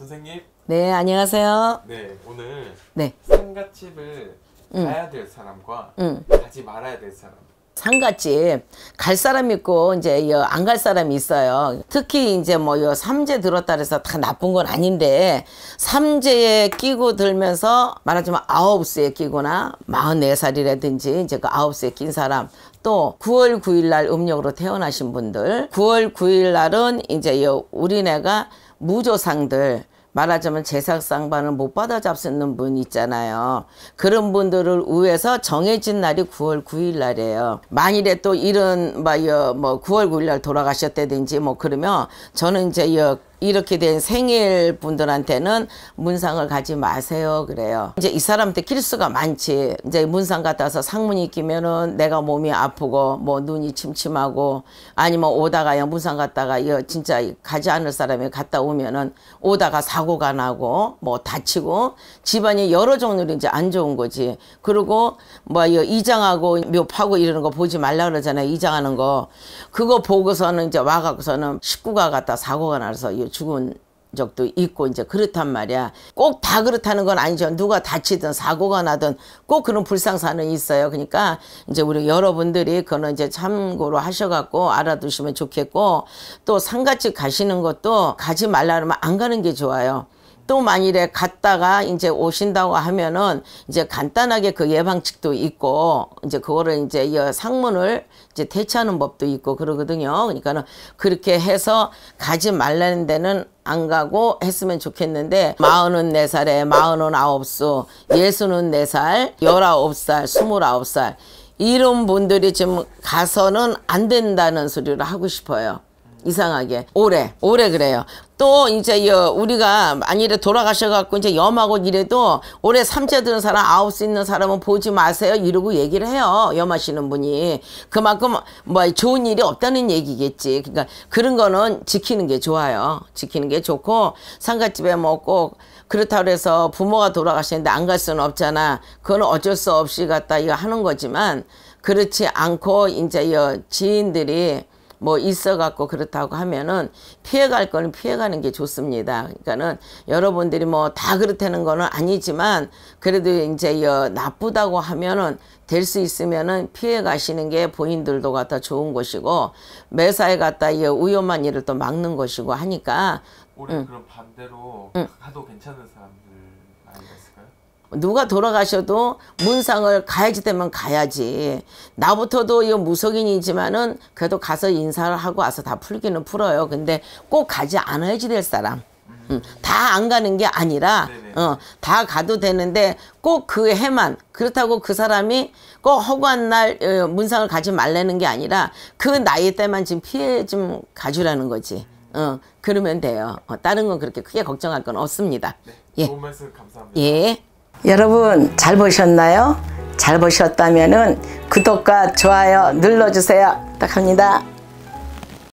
선생님. 네, 안녕하세요. 네, 오늘 네. 상가집을 음. 가야 될 사람과 음. 가지 말아야 될 사람. 상가집 갈 사람 있고 이제 안 갈 사람이 있어요. 특히 이제 뭐요 삼재 들었다 그래서 다 나쁜 건 아닌데 삼재에 끼고 들면서 말하자면 아홉 세에 끼거나 마흔네 살이라든지 이제 그 아홉 세에 낀 사람 또 9월 9일 날 음력으로 태어나신 분들 9월 9일 날은 이제 요 우리네가 무조상들 말하자면 제사상반을 못 받아 잡수는 분 있잖아요. 그런 분들을 위해서 정해진 날이 9월 9일 날이에요. 만일에 또 이런 뭐 9월 9일 날 돌아가셨다든지 뭐 그러면 저는 이제 이렇게 된 생일 분들한테는 문상을 가지 마세요 그래요 이제 이 사람한테 키스가 많지 이제 문상 같아서 상문이 끼면은 내가 몸이 아프고 뭐 눈이 침침하고 아니면 오다가 야 문상 갔다가 이거 진짜 가지 않을 사람이 갔다 오면은 오다가 사고가 나고 뭐 다치고 집안이 여러 종류로 이제 안 좋은 거지 그리고 뭐 이장하고 묘파고 이러는 거 보지 말라 그러잖아요 이장하는 거 그거 보고서는 이제 와갖고서는 식구가 갔다 사고가 나서 죽은 적도 있고 이제 그렇단 말이야. 꼭 다 그렇다는 건 아니죠. 누가 다치든 사고가 나든 꼭 그런 불상사는 있어요. 그러니까 이제 우리 여러분들이 그거는 이제 참고로 하셔갖고 알아두시면 좋겠고 또 상가집 가시는 것도 가지 말라 그러면 안 가는 게 좋아요. 또 만일에 갔다가 이제 오신다고 하면은 이제 간단하게 그 예방칙도 있고 이제 그거를 이제 상문을 이제 대체하는 법도 있고 그러거든요. 그러니까는 그렇게 해서 가지 말라는 데는 안 가고 했으면 좋겠는데 마흔은 네 살에 마흔은 아홉 수 예순은 네살 열아홉 살 스물아홉 살 이런 분들이 지금 가서는 안 된다는 소리를 하고 싶어요. 이상하게 오래 오래 그래요 또 이제 우리가 만일에 돌아가셔갖고 이제 염하고 이래도 올해 삼재 드는 사람 아홉 수 있는 사람은 보지 마세요 이러고 얘기를 해요 염하시는 분이 그만큼 뭐 좋은 일이 없다는 얘기겠지 그러니까 그런 거는 지키는 게 좋아요 지키는 게 좋고 상갓집에 뭐 꼭 그렇다고 해서 부모가 돌아가시는데 안 갈 수는 없잖아 그건 어쩔 수 없이 갔다 이거 하는 거지만 그렇지 않고 이제 지인들이 뭐 있어갖고 그렇다고 하면은 피해갈 거는 피해가는 게 좋습니다. 그러니까는 여러분들이 뭐 다 그렇다는 거는 아니지만 그래도 이제 여 나쁘다고 하면은 될 수 있으면은 피해 가시는 게본인들도 갖다 좋은 것이고 매사에 갖다 이 위험한 일을 또 막는 것이고 하니까 올해 응. 그럼 반대로 응. 가도 괜찮은 사람들 누가 돌아가셔도 문상을 가야지 되면 가야지. 나부터도 이 무속인이지만은 그래도 가서 인사를 하고 와서 다 풀기는 풀어요. 근데 꼭 가지 않아야지 될 사람. 음, 다안 가는 게 아니라 어, 다 가도 되는데 꼭 그 해만 그렇다고 그 사람이 꼭 허구한 날 어, 문상을 가지 말라는 게 아니라 그 나이 때만 지금 피해 좀 가주라는 거지. 어, 그러면 돼요. 어, 다른 건 그렇게 크게 걱정할 건 없습니다. 네, 예. 좋은 말씀 감사합니다. 예. 여러분 잘 보셨나요? 잘 보셨다면 구독과 좋아요 눌러주세요. 부탁합니다.